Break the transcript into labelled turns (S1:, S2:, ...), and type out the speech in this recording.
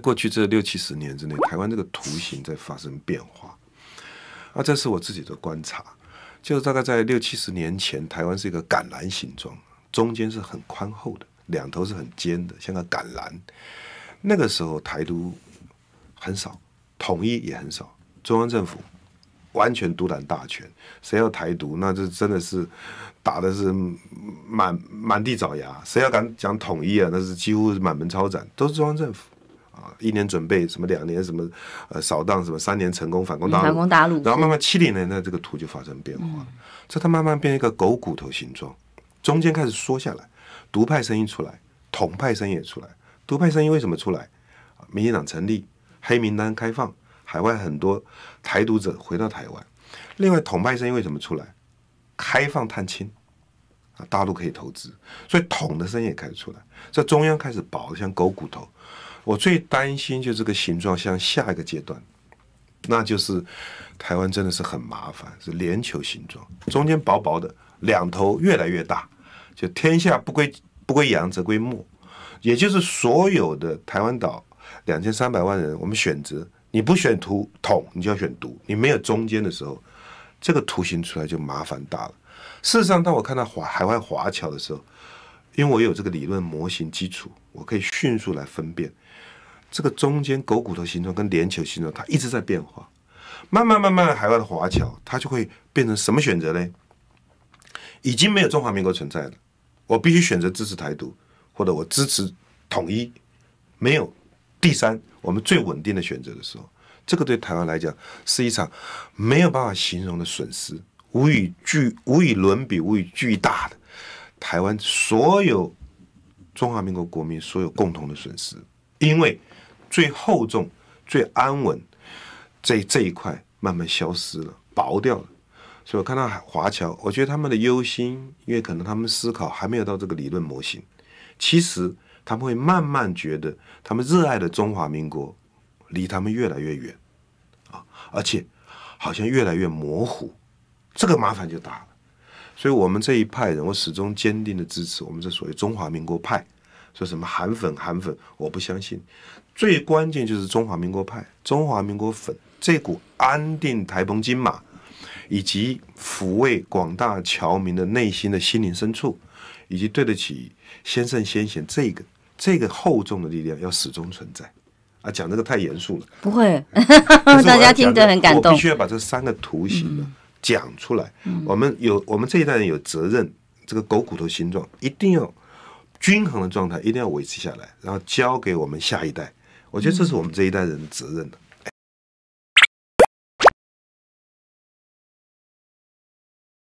S1: 过去这六七十年之内，台湾这个图形在发生变化。啊，这是我自己的观察，就是大概在六七十年前，台湾是一个橄榄形状，中间是很宽厚的，两头是很尖的，像个橄榄。那个时候，台独很少，统一也很少，中央政府完全独揽大权。谁要台独，那这真的是打的是满满地找牙；谁要敢讲统一啊，那是几乎是满门抄斩，都是中央政府。一年准备什么？两年什么？呃，扫荡什么？三年成功反攻大陆，反攻大陆。然后慢慢七零年的这个图就发生变化，这它慢慢变一个狗骨头形状，中间开始缩下来。独派声音出来，统派声音也出来。独派声音为什么出来？民进党成立，黑名单开放，海外很多台独者回到台湾。另外，统派声音为什么出来？开放探亲，啊，大陆可以投资，所以统的声音也开始出来。这中央开始薄，像狗骨头。我最担心就这个形状，像下一个阶段，那就是台湾真的是很麻烦，是连球形状，中间薄薄的，两头越来越大，就天下不归不归洋则归墨，也就是所有的台湾岛两千三百万人，我们选择你不选图统，你就要选独，你没有中间的时候，这个图形出来就麻烦大了。事实上，当我看到华海外华侨的时候，因为我有这个理论模型基础。我可以迅速来分辨，这个中间狗骨头形状跟连球形状，它一直在变化。慢慢、慢慢的，海外的华侨，他就会变成什么选择呢？已经没有中华民国存在了，我必须选择支持台独，或者我支持统一，没有第三，我们最稳定的选择的时候，这个对台湾来讲是一场没有办法形容的损失，无与巨、无与伦比、无与巨大的台湾所有。中华民国国民所有共同的损失，因为最厚重、最安稳，这这一块慢慢消失了，薄掉了。所以我看到华侨，我觉得他们的忧心，因为可能他们思考还没有到这个理论模型。其实他们会慢慢觉得，他们热爱的中华民国离他们越来越远啊，而且好像越来越模糊，这个麻烦就大了。所以，我们这一派人，我始终坚定的支持我们这所谓中华民国派。说什么韩粉、韩粉，我不相信。最关键就是中华民国派、中华民国粉这股安定台澎金马，以及抚慰广大侨民的内心的心灵深处，以及对得起先圣先贤这个这个厚重的力量，要始终存在。啊，讲这个太严肃了。不会，大家听得很感动。我必须要把这三个图形讲出来，我们有我们这一代人有责任，这个狗骨头形状一定要均衡的状态，一定要维持下来，然后交给我们下一代。我觉得这是我们这一代人的责任的。